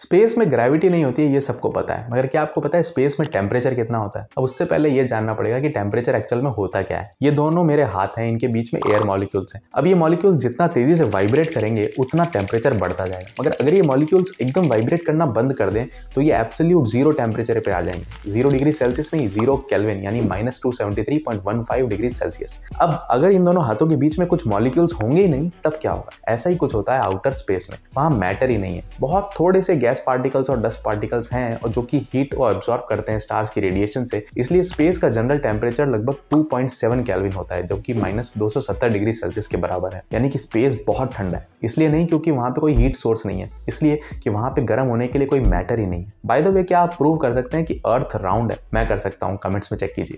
space में gravity नहीं होती है ये सबको पता है मगर क्या आपको पता है स्पेस में टेम्परेचर कितना होता है अब उससे पहले ये जानना पड़ेगा कि टेम्परेचर एक्चुअल में होता क्या है ये दोनों मेरे हाथ हैं इनके बीच में एयर मॉलिक्यूल्स हैं अब ये मॉलिक्यूल्स जितना तेजी से वाइब्रेट करेंगे उतना टेम्परेचर बढ़ता जाएगा मगर अगर ये मॉलिक्यूल्स एकदम वाइब्रेट करना बंद कर दें तो ये एब्सोल्यूट जीरो टेम्परेचर पर आ जाएंगे जीरो डिग्री सेल्सियस नहीं जीरो कैलविन यानी minus two seventy three point one five degree Celsius अब अगर इन दोनों हाथों के बीच में कुछ मॉलिक्यूल्स होंगे ही नहीं तब क्या होगा ऐसा ही कुछ होता है आउटर स्पेस में वहाँ मैटर ही नहीं है बहुत थोड़े से गैस पार्टिकल्स और डस्ट पार्टिकल्स हैं और जो कि हीट को एब्जॉर्ब करते हैं स्टार्स की रेडिएशन से इसलिए स्पेस का जनरल टेम्परेचर लगभग 2.7 कैलविन होता है जो कि माइनस दो डिग्री सेल्सियस के बराबर है यानी कि स्पेस बहुत ठंडा है इसलिए नहीं क्योंकि वहाँ पे कोई हीट सोर्स नहीं है इसलिए कि वहाँ पे गर्म होने के लिए कोई मैटर ही नहीं है बाय द वे क्या आप प्रूव कर सकते हैं कि अर्थ राउंड है मैं कर सकता हूँ कमेंट्स में चेक कीजिए